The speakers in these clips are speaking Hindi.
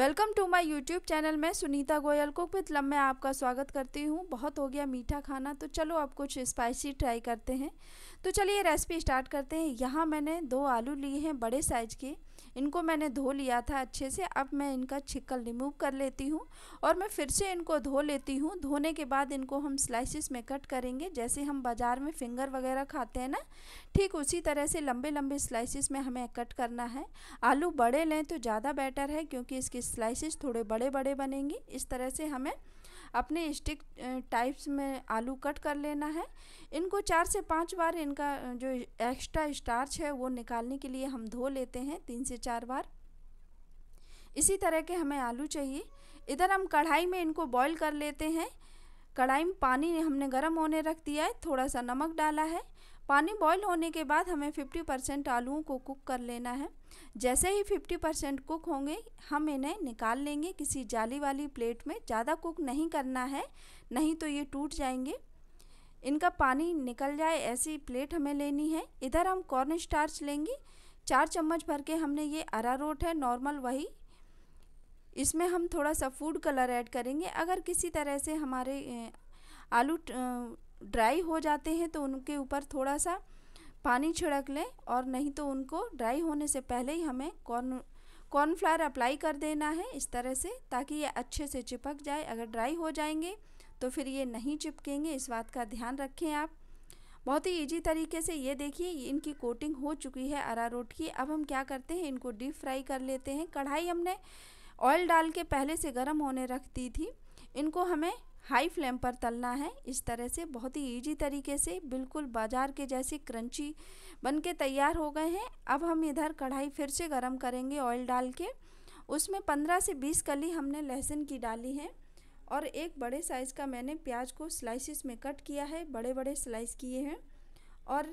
welcome to my YouTube channel मैं सुनीता गोयल कुक विद लम में आपका स्वागत करती हूँ बहुत हो गया मीठा खाना तो चलो आप कुछ स्पाइसी ट्राई करते हैं तो चलिए रेसिपी स्टार्ट करते हैं यहाँ मैंने दो आलू लिए हैं बड़े साइज के इनको मैंने धो लिया था अच्छे से अब मैं इनका छिक्कल रिमूव कर लेती हूँ और मैं फिर से इनको धो लेती हूँ धोने के बाद इनको हम स्लाइसिस में कट करेंगे जैसे हम बाज़ार में फिंगर वगैरह खाते हैं ना ठीक उसी तरह से लंबे लंबे स्लाइसिस में हमें कट करना है आलू बड़े लें तो ज़्यादा बेटर है क्योंकि इसके स्लाइसिस थोड़े बड़े बड़े बनेंगे इस तरह से हमें अपने स्टिक टाइप्स में आलू कट कर लेना है इनको चार से पांच बार इनका जो एक्स्ट्रा स्टार्च है वो निकालने के लिए हम धो लेते हैं तीन से चार बार इसी तरह के हमें आलू चाहिए इधर हम कढ़ाई में इनको बॉईल कर लेते हैं कढ़ाई में पानी हमने गर्म होने रख दिया है थोड़ा सा नमक डाला है पानी बॉईल होने के बाद हमें 50 परसेंट आलूओं को कुक कर लेना है जैसे ही 50 परसेंट कुक होंगे हम इन्हें निकाल लेंगे किसी जाली वाली प्लेट में ज़्यादा कुक नहीं करना है नहीं तो ये टूट जाएंगे इनका पानी निकल जाए ऐसी प्लेट हमें लेनी है इधर हम कॉर्न स्टार्च लेंगे चार चम्मच भर के हमने ये अरारोट है नॉर्मल वही इसमें हम थोड़ा सा फूड कलर ऐड करेंगे अगर किसी तरह से हमारे आलू ड्राई हो जाते हैं तो उनके ऊपर थोड़ा सा पानी छिड़क लें और नहीं तो उनको ड्राई होने से पहले ही हमें कॉर्न कॉर्नफ्लावर अप्लाई कर देना है इस तरह से ताकि ये अच्छे से चिपक जाए अगर ड्राई हो जाएंगे तो फिर ये नहीं चिपकेंगे इस बात का ध्यान रखें आप बहुत ही ईजी तरीके से ये देखिए इनकी कोटिंग हो चुकी है अरारोट की अब हम क्या करते हैं इनको डीप फ्राई कर लेते हैं कढ़ाई हमने ऑयल डाल के पहले से गर्म होने रख दी थी इनको हमें हाई फ्लेम पर तलना है इस तरह से बहुत ही इजी तरीके से बिल्कुल बाज़ार के जैसे क्रंची बन के तैयार हो गए हैं अब हम इधर कढ़ाई फिर से गर्म करेंगे ऑयल डाल के उसमें 15 से 20 कली हमने लहसुन की डाली है और एक बड़े साइज़ का मैंने प्याज को स्लाइसिस में कट किया है बड़े बड़े स्लाइस किए हैं और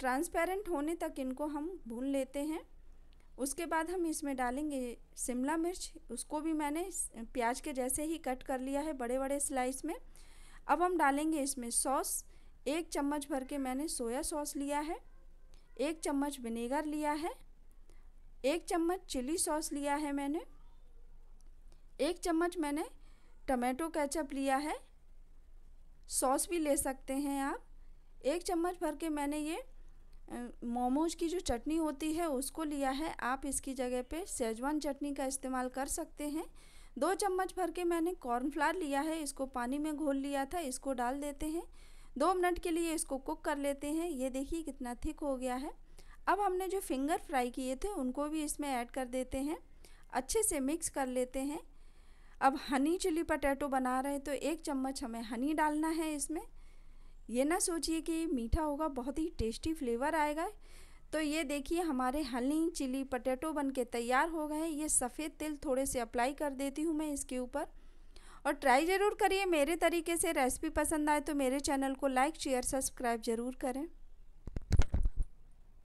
ट्रांसपेरेंट होने तक इनको हम भून लेते हैं उसके बाद हम इसमें डालेंगे शिमला मिर्च उसको भी मैंने प्याज के जैसे ही कट कर लिया है बड़े बड़े स्लाइस में अब हम डालेंगे इसमें सॉस एक चम्मच भर के मैंने सोया सॉस लिया है एक चम्मच विनेगर लिया है एक चम्मच चिली सॉस लिया है मैंने एक चम्मच मैंने टमेटो केचप लिया है सॉस भी ले सकते हैं आप एक चम्मच भर के मैंने ये मोमोज की जो चटनी होती है उसको लिया है आप इसकी जगह पे शेजवान चटनी का इस्तेमाल कर सकते हैं दो चम्मच भर के मैंने कॉर्नफ्लावर लिया है इसको पानी में घोल लिया था इसको डाल देते हैं दो मिनट के लिए इसको कुक कर लेते हैं ये देखिए कितना थिक हो गया है अब हमने जो फिंगर फ्राई किए थे उनको भी इसमें ऐड कर देते हैं अच्छे से मिक्स कर लेते हैं अब हनी चिली पटैटो बना रहे हैं तो एक चम्मच हमें हनी डालना है इसमें ये ना सोचिए कि मीठा होगा बहुत ही टेस्टी फ्लेवर आएगा तो ये देखिए हमारे हनी चिली पटैटो बन के तैयार हो गए ये सफ़ेद तेल थोड़े से अप्लाई कर देती हूँ मैं इसके ऊपर और ट्राई ज़रूर करिए मेरे तरीके से रेसिपी पसंद आए तो मेरे चैनल को लाइक शेयर सब्सक्राइब ज़रूर करें